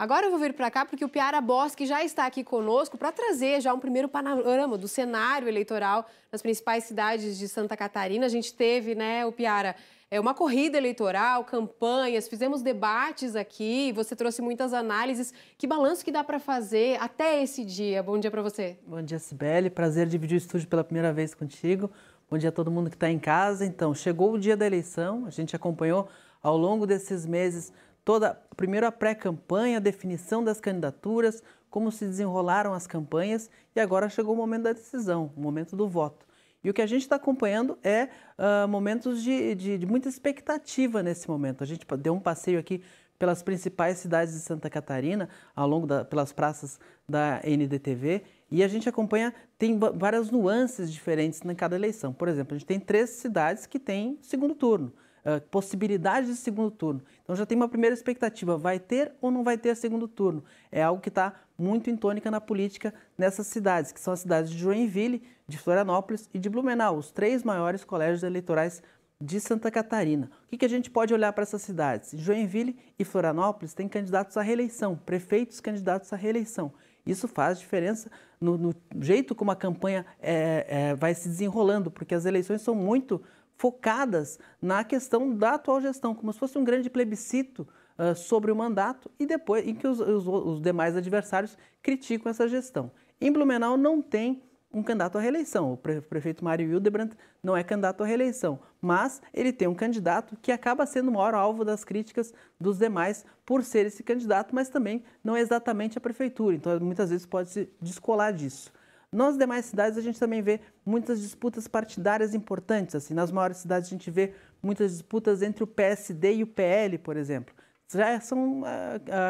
Agora eu vou vir para cá porque o Piara Bosque já está aqui conosco para trazer já um primeiro panorama do cenário eleitoral nas principais cidades de Santa Catarina. A gente teve, né, o Piara, é uma corrida eleitoral, campanhas, fizemos debates aqui, você trouxe muitas análises. Que balanço que dá para fazer até esse dia? Bom dia para você. Bom dia, Sibeli. Prazer dividir o estúdio pela primeira vez contigo. Bom dia a todo mundo que está em casa. Então, chegou o dia da eleição, a gente acompanhou ao longo desses meses toda primeiro a pré-campanha, a definição das candidaturas, como se desenrolaram as campanhas e agora chegou o momento da decisão, o momento do voto. E o que a gente está acompanhando é uh, momentos de, de, de, muita expectativa nesse momento. A gente deu um passeio aqui pelas principais cidades de Santa Catarina, ao longo da, pelas praças da NDTV, e a gente acompanha, tem várias nuances diferentes em cada eleição. Por exemplo, a gente tem três cidades que têm segundo turno. Ah, possibilidades possibilidade de segundo turno. Então já tem uma primeira expectativa, vai ter ou não vai ter segundo turno? É algo que está muito em tônica na política nessas cidades, que são as cidades de Joinville, de Florianópolis e de Blumenau, os três maiores colégios eleitorais de Santa Catarina. O que, que a gente pode olhar para essas cidades? Joinville e Florianópolis têm candidatos à reeleição, prefeitos candidatos à reeleição. Isso faz diferença no, no jeito como a campanha é, é, vai se desenrolando, porque as eleições são muito focadas na questão da atual gestão, como se fosse um grande plebiscito uh, sobre o mandato e depois em que os, os, os, demais adversários criticam essa gestão. Em Blumenau não tem um candidato à reeleição. O prefeito Mário Hildebrandt não é candidato à reeleição, mas ele tem um candidato que acaba sendo o maior alvo das críticas dos demais por ser esse candidato, mas também não é exatamente a prefeitura. Então, muitas vezes pode se descolar disso. Nas demais cidades, a gente também vê muitas disputas partidárias importantes. Assim, nas maiores cidades, a gente vê muitas disputas entre o PSD e o PL, por exemplo. Já são ah,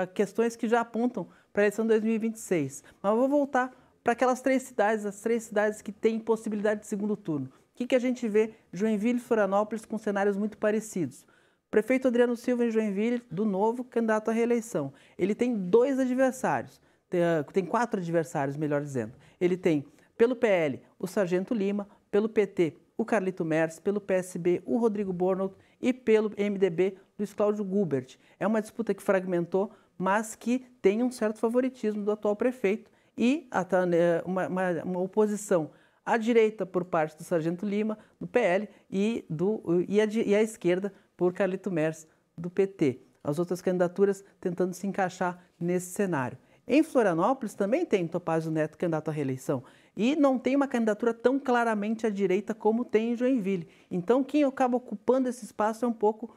ah, questões que já apontam para a eleição de 2026. Mas eu vou voltar para aquelas três cidades, as três cidades que têm possibilidade de segundo turno. O que, que a gente vê? Joinville e Florianópolis com cenários muito parecidos. Prefeito Adriano Silva em Joinville, do novo, candidato à reeleição. Ele tem dois adversários. Ah, tem quatro adversários, melhor dizendo. Ele tem, pelo PL, o Sargento Lima, pelo PT, o Carlito Mers, pelo PSB, o Rodrigo Bornold e pelo MDB, Luiz Cláudio Gubert. É uma disputa que fragmentou, mas que tem um certo favoritismo do atual prefeito e né, uma, uma, uma oposição à direita por parte do Sargento Lima, do PL, e, do, e, e à esquerda por Carlito Mers do PT. As outras candidaturas tentando se encaixar nesse cenário. Em Florianópolis também tem Topazio Neto candidato à reeleição. E não tem uma candidatura tão claramente à direita como tem em Joinville. Então, quem acaba ocupando esse espaço é um pouco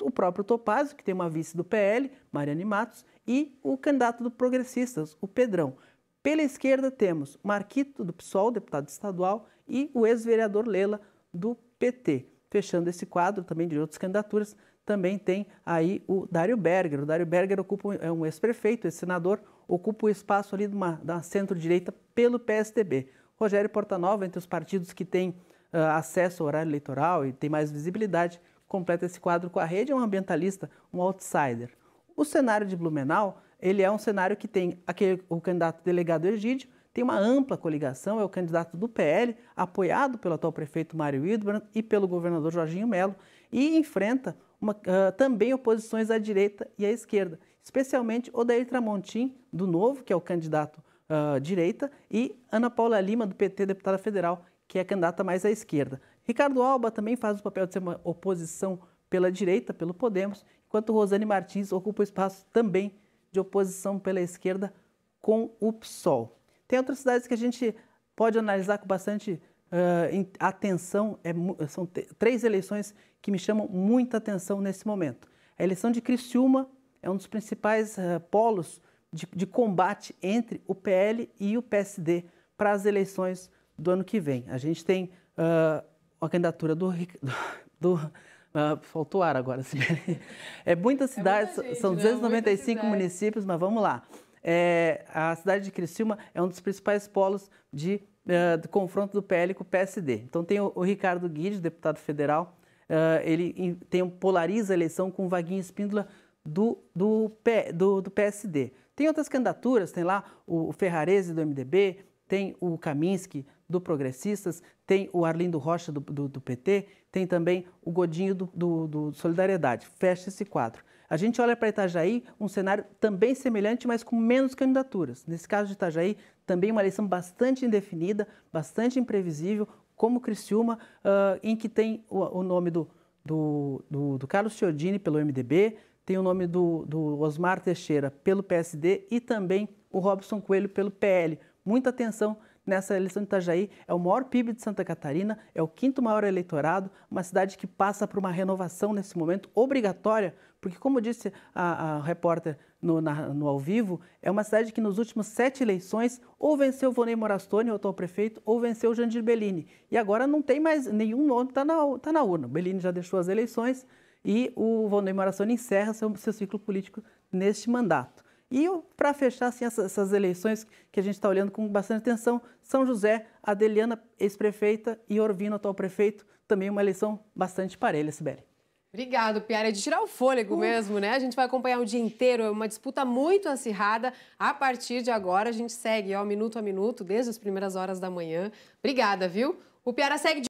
o próprio Topazio, que tem uma vice do PL, Mariane Matos, e o candidato do Progressistas, o Pedrão. Pela esquerda temos Marquito do PSOL, deputado estadual, e o ex-vereador Lela do PT. Fechando esse quadro também de outras candidaturas, também tem aí o Dário Berger. O Dário Berger ocupa, é um ex-prefeito, ex-senador, ocupa o espaço ali de uma, da centro-direita pelo PSDB. Rogério Portanova, entre os partidos que têm uh, acesso ao horário eleitoral e tem mais visibilidade, completa esse quadro com a rede, é um ambientalista, um outsider. O cenário de Blumenau, ele é um cenário que tem aquele, o candidato delegado Egídio, tem uma ampla coligação, é o candidato do PL, apoiado pelo atual prefeito Mário Wildbrand e pelo governador Jorginho Melo, e enfrenta uma, uh, também oposições à direita e à esquerda, especialmente Odair Tramontim, do Novo, que é o candidato uh, direita, e Ana Paula Lima, do PT, deputada federal, que é candidata mais à esquerda. Ricardo Alba também faz o papel de ser uma oposição pela direita, pelo Podemos, enquanto Rosane Martins ocupa o espaço também de oposição pela esquerda com o PSOL. Tem outras cidades que a gente pode analisar com bastante uh, atenção, é, são três eleições que me chamam muita atenção nesse momento. A eleição de Criciúma é um dos principais uh, polos de, de combate entre o PL e o PSD para as eleições do ano que vem. A gente tem uh, a candidatura do. do uh, faltou ar agora. Assim. é muitas cidades, é muita gente, são 295 né? municípios, mas vamos lá. É, a cidade de Criciúma é um dos principais polos de de do confronto do PL com o PSD. Então tem o, o Ricardo Guide, deputado federal, uh, ele in, tem um, polariza a eleição com o Vaguinho Espíndola do, do, do, do, PSD. Tem outras candidaturas, tem lá o, o Ferrarese do MDB, tem o Kaminski do Progressistas, tem o Arlindo Rocha do, do, do PT, tem também o Godinho do, do Solidariedade. Fecha esse quadro. A gente olha para Itajaí, um cenário também semelhante, mas com menos candidaturas. Nesse caso de Itajaí, também uma eleição bastante indefinida, bastante imprevisível, como Criciúma, uh, em que tem o, o nome do, do, do, do Carlos Ciodini pelo MDB, tem o nome do, do Osmar Teixeira pelo PSD e também o Robson Coelho pelo PL. Muita atenção nessa eleição de Itajaí, é o maior PIB de Santa Catarina, é o quinto maior eleitorado, uma cidade que passa por uma renovação nesse momento obrigatória, porque, como disse a, a repórter no, na, no, Ao Vivo, é uma cidade que nos últimos sete eleições ou venceu Vonei Morastone, o atual prefeito, ou venceu Jandir Bellini. E agora não tem mais nenhum nome, está na, tá na urna. Bellini já deixou as eleições e o Vonei Morastone encerra seu, seu ciclo político neste mandato. E para fechar assim, essas, essas, eleições que a gente está olhando com bastante atenção, São José, Adeliana, ex-prefeita, e Orvino, atual prefeito, também uma eleição bastante parelha, Sibeli. Obrigado, Piara. É de tirar o fôlego uh. mesmo, né? A gente vai acompanhar o dia inteiro, é uma disputa muito acirrada. A partir de agora, a gente segue, ó, minuto a minuto, desde as primeiras horas da manhã. Obrigada, viu? O Piara segue de